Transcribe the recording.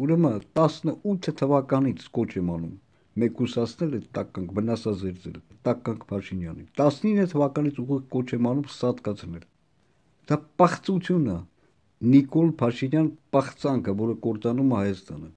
Ուրեմն 18 թվականից կոչ եմ անում մեկուսացնել այդ տակկանք, վնասազերծել, տակկանք Փաշինյանին։ 19 թվականից ուղղ կոչ եմ անում սատկացնել։ Դա պաղծություն է։ Նիկոլ Փաշինյան պաղծանքը, որը կործանում է Հայաստանը։